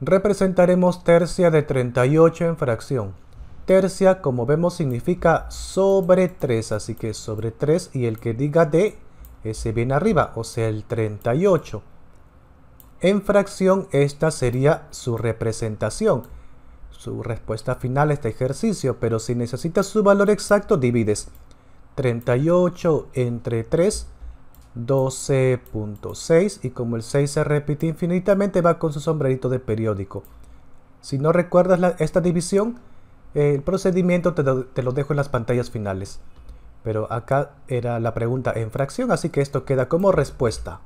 representaremos tercia de 38 en fracción. Tercia, como vemos, significa sobre 3, así que sobre 3 y el que diga de, ese bien arriba, o sea el 38. En fracción, esta sería su representación. Su respuesta final a este ejercicio, pero si necesitas su valor exacto, divides 38 entre 3 12.6 y como el 6 se repite infinitamente va con su sombrerito de periódico. Si no recuerdas esta división, el procedimiento te lo dejo en las pantallas finales. Pero acá era la pregunta en fracción, así que esto queda como respuesta.